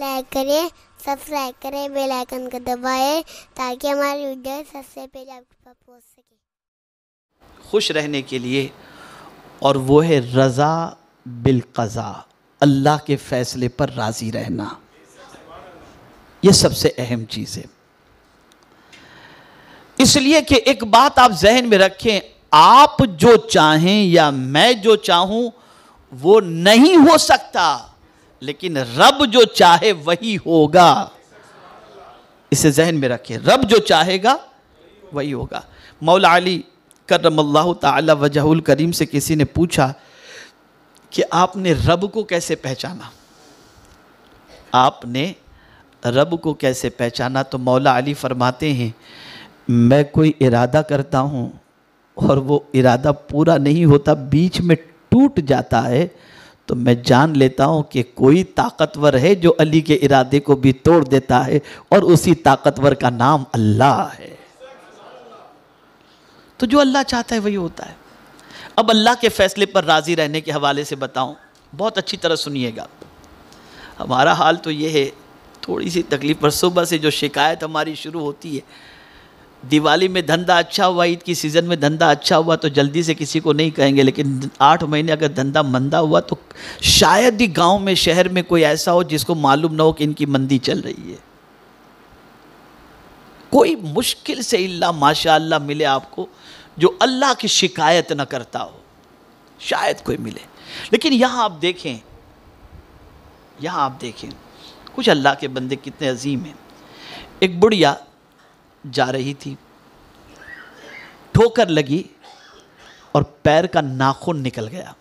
like करें subscribe करें bell icon को दबाएं ताकि हमारी वीडियो सबसे पहले आपके पास पहुंच सके खुश रहने के लिए और वो है रज़ा बिलकज़ा अल्लाह के फ़ैसले पर राज़ी रहना ये सबसे अहम चीज़ है इसलिए कि एक बात आप जहन में रखें आप जो चाहें या मैं जो चाहूं वो नहीं हो सकता लेकिन रब जो चाहे वही होगा इसे जहन में रखें रब जो चाहेगा वही होगा मौला अली करमल्ला ताला वजहुल करीम से किसी ने पूछा कि आपने रब को कैसे पहचाना आपने रब को कैसे पहचाना तो मौला अली फरमाते हैं मैं कोई इरादा करता हूँ और वो इरादा पूरा नहीं होता बीच में टूट जाता है तो मैं जान लेता हूँ कि कोई ताकतवर है जो अली के इरादे को भी तोड़ देता है और उसी ताकतवर का नाम अल्लाह है तो जो अल्लाह चाहता है वही होता है अब अल्लाह के फैसले पर राज़ी रहने के हवाले से बताऊँ बहुत अच्छी तरह सुनिएगा हमारा हाल तो यह है थोड़ी सी तकलीफ पर सुबह से जो शिकायत हमारी शुरू होती है दिवाली में धंधा अच्छा हुआ ईद की सीज़न में धंधा अच्छा हुआ तो जल्दी से किसी को नहीं कहेंगे लेकिन आठ महीने अगर धंधा मंदा हुआ तो शायद ही गांव में शहर में कोई ऐसा हो जिसको मालूम ना हो कि इनकी मंदी चल रही है कोई मुश्किल से इल्ला माशा मिले आपको जो अल्लाह की शिकायत ना करता हो शायद कोई मिले लेकिन यहाँ आप देखें यहाँ आप देखें कुछ अल्लाह के बंदे कितने अजीम हैं एक बुढ़िया जा रही थी ठोकर लगी और पैर का नाखून निकल गया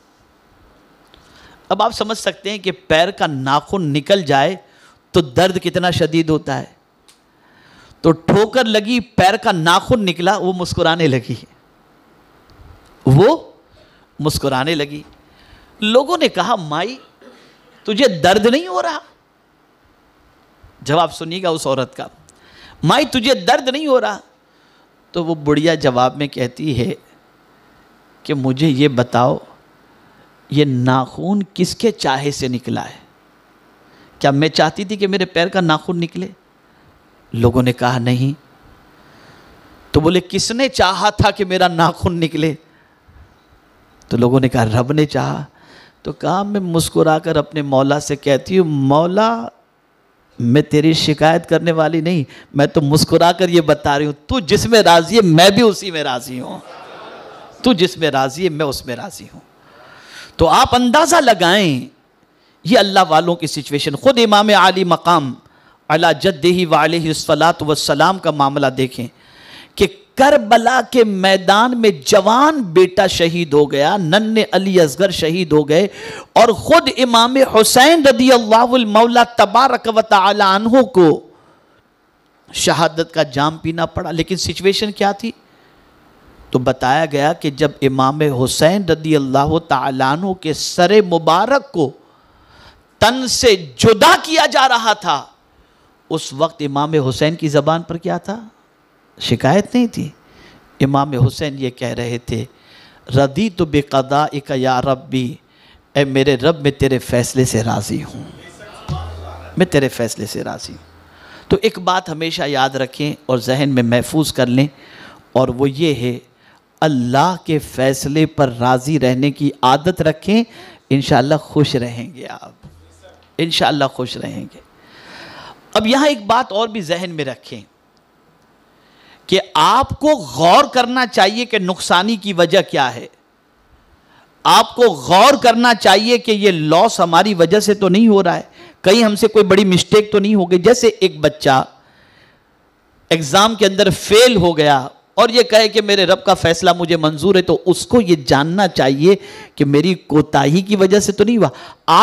अब आप समझ सकते हैं कि पैर का नाखून निकल जाए तो दर्द कितना शदीद होता है तो ठोकर लगी पैर का नाखून निकला वो मुस्कुराने लगी वो मुस्कुराने लगी लोगों ने कहा माई तुझे दर्द नहीं हो रहा जवाब सुनिएगा उस औरत का माई तुझे दर्द नहीं हो रहा तो वो बुढ़िया जवाब में कहती है कि मुझे ये बताओ ये नाखून किसके चाहे से निकला है क्या मैं चाहती थी कि मेरे पैर का नाखून निकले लोगों ने कहा नहीं तो बोले किसने चाहा था कि मेरा नाखून निकले तो लोगों ने कहा रब ने चाहा तो कहा मैं मुस्कुराकर अपने मौला से कहती हूँ मौला मैं तेरी शिकायत करने वाली नहीं मैं तो मुस्कुरा कर ये बता रही हूँ तू जिसमें राजी है मैं भी उसी में राजी हूँ तू जिसमें राजी है मैं उसमें राजी हूँ तो आप अंदाज़ा लगाएं ये अल्लाह वालों की सिचुएशन ख़ुद इमाम आली मकाम अला जद्दी वाल सलात वसलाम का मामला देखें कि करबला के मैदान में जवान बेटा शहीद हो गया नन्ने अली असगर शहीद हो गए और ख़ुद इमाम हुसैन रदी अल्लाहमौला तबारक वालू को शहादत का जाम पीना पड़ा लेकिन सिचुएशन क्या थी तो बताया गया कि जब इमाम हुसैन रदी अल्लाह तु के सर मुबारक को तन से जुदा किया जा रहा था उस वक्त इमाम हुसैन की ज़बान पर क्या था शिकायत नहीं थी इमाम हुसैन ये कह रहे थे रदी तो बेकदा एक या रबी ए मेरे रब मैं तेरे फ़ैसले से राज़ी हूँ मैं तेरे फ़ैसले से राज़ी हूँ तो एक बात हमेशा याद रखें और जहन में महफूज कर लें और वो ये है अल्लाह के फ़ैसले पर राज़ी रहने की आदत रखें इन खुश रहेंगे आप इन खुश रहेंगे अब यहाँ एक बात और भी जहन में रखें कि आपको गौर करना चाहिए कि नुकसानी की वजह क्या है आपको गौर करना चाहिए कि ये लॉस हमारी वजह से तो नहीं हो रहा है कहीं हमसे कोई बड़ी मिस्टेक तो नहीं हो गई जैसे एक बच्चा एग्ज़ाम के अंदर फेल हो गया और ये कहे कि मेरे रब का फैसला मुझे मंजूर है तो उसको ये जानना चाहिए कि मेरी कोताही की वजह से तो नहीं हुआ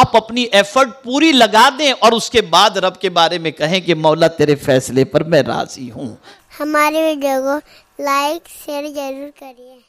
आप अपनी एफर्ट पूरी लगा दें और उसके बाद रब के बारे में कहें कि मौला तेरे फैसले पर मैं राज़ी हूं हमारे वीडियो को लाइक शेयर जरूर करिए